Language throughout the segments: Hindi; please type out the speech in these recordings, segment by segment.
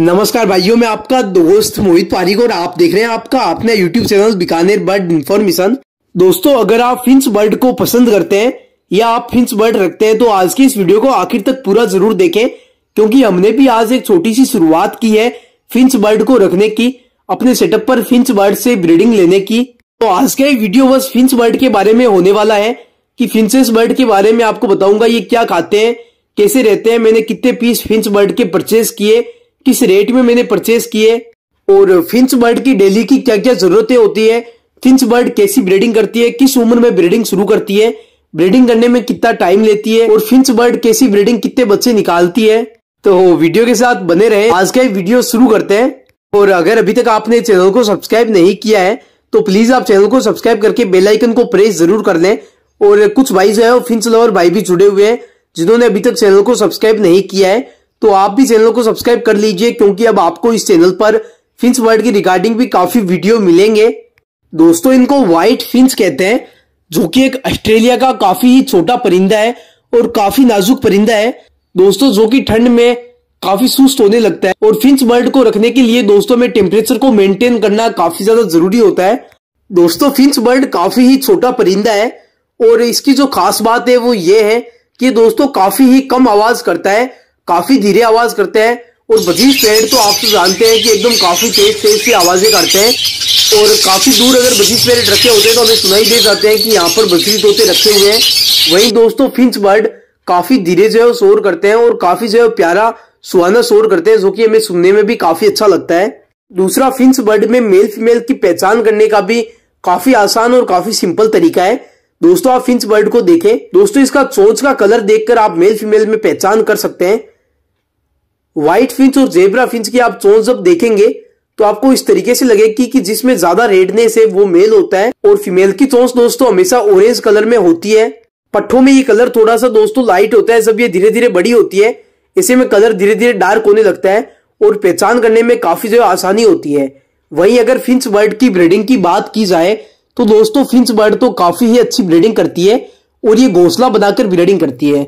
नमस्कार भाइयों मैं आपका दोस्त मोहित पारिक और आप देख रहे हैं आपका अपना YouTube channel Bikaner bird information दोस्तों अगर आप फिंच बर्ड को पसंद करते हैं या आप फिंच बर्ड रखते हैं तो आज की इस वीडियो को आखिर तक पूरा जरूर देखें क्योंकि हमने भी आज एक छोटी सी शुरुआत की है फिंच बर्ड को रखने की अपने सेटअप पर फिंच बर्ड से ब्रीडिंग लेने की तो आज का वीडियो बस फिंच बर्ड के बारे में होने वाला है कि फिंचेस बर्ड के बारे में आपको बताऊंगा ये क्या खाते हैं कैसे रहते हैं मैंने कितने पीस फिंच बर्ड के परचेज किए किस रेट में मैंने परचेस किए और फिंच बर्ड की डेली की क्या क्या जरूरतें होती है फिंच बर्ड कैसी ब्रीडिंग करती है किस उम्र में ब्रीडिंग शुरू करती है ब्रीडिंग करने में कितना टाइम लेती है और फिंच बर्ड कैसी ब्रीडिंग कितने बच्चे निकालती है तो वीडियो के साथ बने रहे आज का वीडियो शुरू करते हैं और अगर अभी तक आपने चैनल को सब्सक्राइब नहीं किया है तो प्लीज आप चैनल को सब्सक्राइब करके बेल आइकन को प्रेस जरूर कर लें और कुछ भाई जो है वो फिंच लवर भाई भी जुड़े हुए हैं जिन्होंने अभी तक चैनल को सब्सक्राइब नहीं किया है तो आप भी चैनल को सब्सक्राइब कर लीजिए क्योंकि अब आपको इस चैनल पर फिंस वर्ल्ड की रिगार्डिंग भी काफी वीडियो मिलेंगे दोस्तों इनको व्हाइट फिंस कहते हैं जो कि एक ऑस्ट्रेलिया का काफी ही छोटा परिंदा है और काफी नाजुक परिंदा है दोस्तों जो कि ठंड में काफी सुस्त होने लगता है और फिंस वर्ल्ड को रखने के लिए दोस्तों में टेम्परेचर को मेंटेन करना काफी ज्यादा जरूरी होता है दोस्तों फिंस वर्ल्ड काफी ही छोटा परिंदा है और इसकी जो खास बात है वो ये है कि दोस्तों काफी ही कम आवाज करता है काफी धीरे आवाज करते हैं और बजीज पेड़ तो आप तो जानते हैं कि एकदम काफी तेज तेज से आवाजें करते हैं और काफी दूर अगर बजीज पेड़ रखे होते हैं तो हमें सुनाई दे जाते हैं कि यहाँ पर बजरी तोते रखे हुए हैं वहीं दोस्तों फिंच बर्ड काफी धीरे जो है शोर करते हैं और काफी जो है प्यारा सुहाना शोर करते हैं जो कि हमें सुनने में भी काफी अच्छा लगता है दूसरा फिंच बर्ड में मेल फीमेल की पहचान करने का भी काफी आसान और काफी सिंपल तरीका है दोस्तों आप फिंच बर्ड को देखें दोस्तों इसका चोंच का कलर देखकर आप मेल फीमेल में पहचान कर सकते हैं व्हाइट फिंच और जेबरा फिंच की आप चोन जब देखेंगे तो आपको इस तरीके से लगेगी कि जिसमें ज्यादा रेडनेस है वो मेल होता है और फीमेल की चोंच दोस्तों हमेशा ऑरेंज कलर में होती है पट्ठों में ये कलर थोड़ा सा दोस्तों लाइट होता है जब ये धीरे धीरे बड़ी होती है इसे में कलर धीरे धीरे डार्क होने लगता है और पहचान करने में काफी जो आसानी होती है वहीं अगर फिंच बर्ड की ब्रीडिंग की बात की जाए तो दोस्तों फिंच बर्ड तो काफी ही अच्छी ब्रीडिंग करती है और ये घोसला बनाकर ब्रीडिंग करती है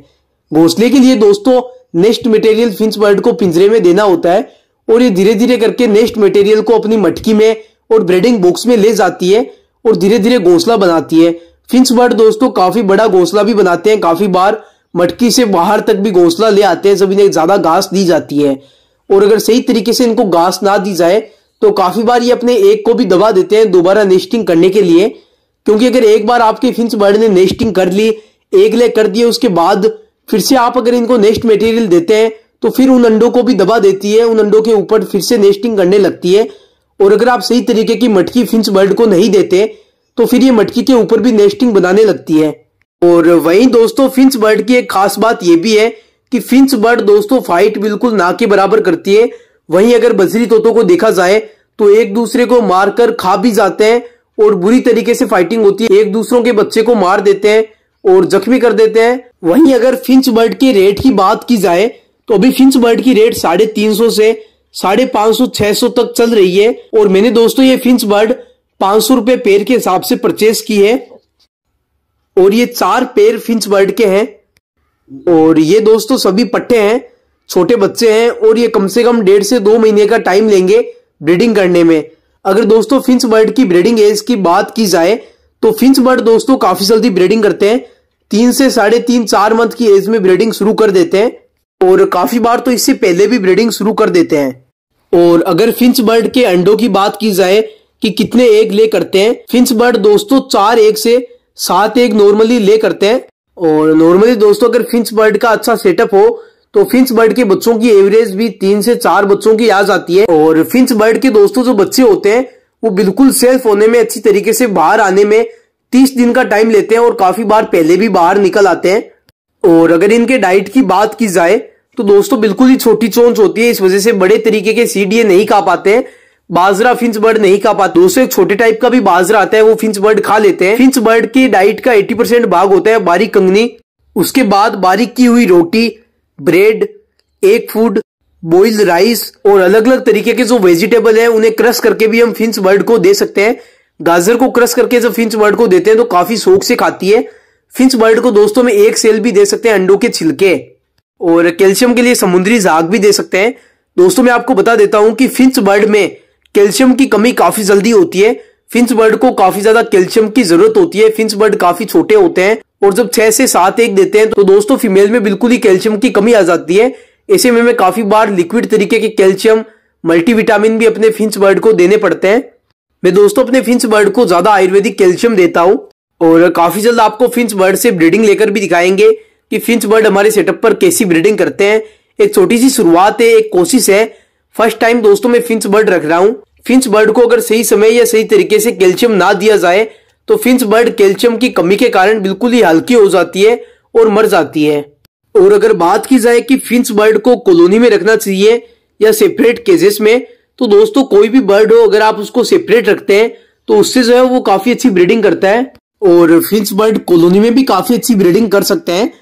घोसले के लिए दोस्तों नेस्ट मटेरियल फिंच बर्ड को पिंजरे में देना होता है और ये धीरे धीरे करके नेस्ट मटेरियल को अपनी मटकी में और ब्रेडिंग बॉक्स में ले जाती है और धीरे धीरे घोंसला बनाती है फिंच बर्ड दोस्तों काफी बड़ा घोंसला भी बनाते हैं काफी बार मटकी से बाहर तक भी घोंसला ले आते हैं जब इन्हें ज्यादा घास दी जाती है और अगर सही तरीके से इनको घास ना दी जाए तो काफी बार ये अपने एक को भी दबा देते हैं दोबारा नेस्टिंग करने के लिए क्योंकि अगर एक बार आपके फिंच बर्ड ने नेस्टिंग कर ली एक ले कर दिए उसके बाद फिर से आप अगर इनको नेस्ट मटेरियल देते हैं तो फिर उन अंडों को भी दबा देती है उन अंडों के ऊपर फिर से नेस्टिंग करने लगती है और अगर आप सही तरीके की मटकी फिंच बर्ड को नहीं देते तो फिर ये मटकी के ऊपर भी नेस्टिंग बनाने लगती है और वहीं दोस्तों फिंच बर्ड की एक खास बात यह भी है कि फिंच बर्ड दोस्तों फाइट बिल्कुल ना के बराबर करती है वहीं अगर बजरी तोतों को देखा जाए तो एक दूसरे को मारकर खा भी जाते हैं और बुरी तरीके से फाइटिंग होती है एक दूसरों के बच्चे को मार देते हैं और जख्मी कर देते हैं वहीं अगर फिंच बर्ड की रेट की बात की जाए तो अभी फिंच बर्ड की रेट साढ़े तीन सौ से साढ़े पांच सौ छह सौ तक चल रही है और मैंने दोस्तों ये फिंच बर्ड पांच सौ रुपए पेड़ के हिसाब से परचेज की है और ये चार पेड़ फिंच बर्ड के हैं और ये दोस्तों सभी पट्टे हैं छोटे बच्चे हैं और ये कम से कम डेढ़ से दो महीने का टाइम लेंगे ब्रीडिंग करने में अगर दोस्तों फिंच बर्ड की ब्रीडिंग एज की बात की जाए तो फिंच बर्ड दोस्तों काफी जल्दी ब्रीडिंग करते हैं तीन से साढ़े तीन चार मंथ की एज में ब्रीडिंग शुरू कर देते हैं और काफी बार तो इससे पहले भी ब्रीडिंग शुरू कर देते हैं और अगर फिंच बर्ड के अंडों की बात की जाए कि कितने एग ले करते हैं फिंच बर्ड दोस्तों चार एग से सात एग नॉर्मली ले करते हैं और नॉर्मली दोस्तों अगर फिंच बर्ड का अच्छा सेटअप हो तो फिंच बर्ड के बच्चों की एवरेज भी तीन से चार बच्चों की आ जाती है और फिंच बर्ड के दोस्तों जो बच्चे होते हैं वो बिल्कुल सेल्फ होने में अच्छी तरीके से बाहर आने में तीस दिन का टाइम लेते हैं और काफी बार पहले भी बाहर निकल आते हैं और अगर इनके डाइट की बात की जाए तो दोस्तों बिल्कुल ही छोटी चोंच होती है इस वजह से बड़े तरीके के सीड ये नहीं खा पाते हैं बाजरा फिंच बर्ड नहीं खा पाते दोस्तों एक छोटे टाइप का भी बाजरा आता है वो फिंच बर्ड खा लेते हैं फिंच बर्ड की डाइट का 80 परसेंट भाग होता है बारीक कंगनी उसके बाद बारीक की हुई रोटी ब्रेड एक फूड बॉइल्ड राइस और अलग अलग तरीके के जो वेजिटेबल है उन्हें क्रश करके भी हम फिंच बर्ड को दे सकते हैं गाजर को क्रश करके जब फिंच बर्ड को देते हैं तो काफी शौक से खाती है फिंच बर्ड को दोस्तों में एक सेल भी दे सकते हैं अंडों के छिलके और कैल्शियम के लिए समुद्री झाग भी दे सकते हैं दोस्तों मैं आपको बता देता हूं कि फिंच बर्ड में कैल्शियम की कमी काफी जल्दी होती है फिंच बर्ड को काफी ज्यादा कैल्शियम की जरूरत होती है फिंच बर्ड काफी छोटे होते हैं और जब छह से सात एक देते हैं तो दोस्तों फीमेल में बिल्कुल ही कैल्शियम की कमी आ जाती है ऐसे में, में काफी बार लिक्विड तरीके के कैल्शियम मल्टीविटामिन भी अपने फिंच बर्ड को देने पड़ते हैं मैं दोस्तों अपने फिंच बर्ड को ज्यादा आयुर्वेदिक कैल्शियम देता हूँ और काफी जल्द आपको फिंच बर्ड से ब्रीडिंग लेकर भी दिखाएंगे कि फिंच बर्ड हमारे सेटअप पर कैसी ब्रीडिंग करते हैं एक छोटी सी शुरुआत है एक कोशिश है फर्स्ट टाइम दोस्तों मैं फिंच बर्ड रख रहा हूँ फिंच बर्ड को अगर सही समय या सही तरीके से कैल्शियम ना दिया जाए तो फिंच बर्ड कैल्शियम की कमी के कारण बिल्कुल ही हल्की हो जाती है और मर जाती है और अगर बात की जाए कि फिंस बर्ड को कॉलोनी में रखना चाहिए या सेपरेट केजेस में तो दोस्तों कोई भी बर्ड हो अगर आप उसको सेपरेट रखते हैं तो उससे जो है वो काफी अच्छी ब्रीडिंग करता है और फिंस बर्ड कॉलोनी में भी काफी अच्छी ब्रीडिंग कर सकते हैं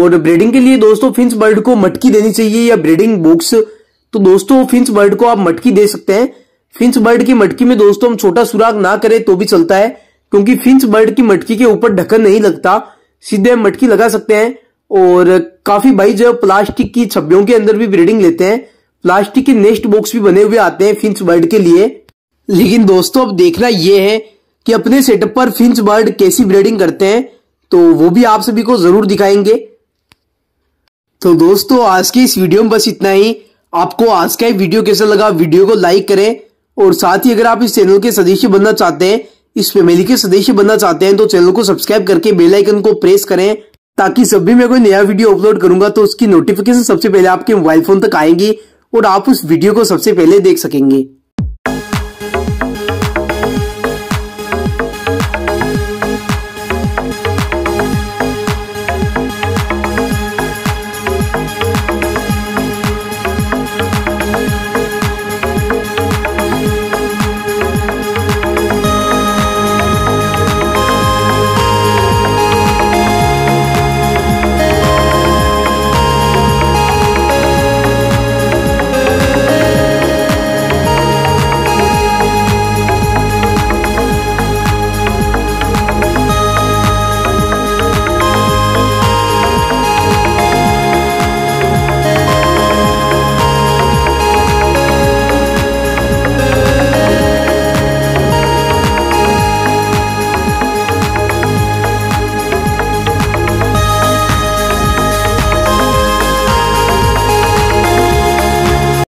और ब्रीडिंग के लिए दोस्तों फिंस बर्ड को मटकी देनी चाहिए या ब्रीडिंग बुक्स तो दोस्तों फिंस बर्ड को आप मटकी दे सकते हैं फिंच बर्ड की मटकी में दोस्तों हम छोटा सुराग ना करें तो भी चलता है क्योंकि फिंच बर्ड की मटकी के ऊपर ढक्कन नहीं लगता सीधे हम मटकी लगा सकते हैं और काफी भाई जो प्लास्टिक की छब्बियों के अंदर भी ब्रीडिंग लेते हैं प्लास्टिक के नेस्ट बॉक्स भी बने हुए आते हैं फिंच बर्ड के लिए लेकिन दोस्तों अब देखना यह है कि अपने सेटअप पर फिंच बर्ड कैसी ब्रीडिंग करते हैं तो वो भी आप सभी को जरूर दिखाएंगे तो दोस्तों आज की इस वीडियो में बस इतना ही आपको आज का वीडियो कैसा लगा वीडियो को लाइक करें और साथ ही अगर आप इस चैनल के सदस्य बनना चाहते हैं इस फैमिली के सदस्य बनना चाहते हैं तो चैनल को सब्सक्राइब करके बेल आइकन को प्रेस करें ताकि जब भी मैं कोई नया वीडियो अपलोड करूंगा तो उसकी नोटिफिकेशन सबसे पहले आपके मोबाइल फोन तक आएंगी और आप उस वीडियो को सबसे पहले देख सकेंगे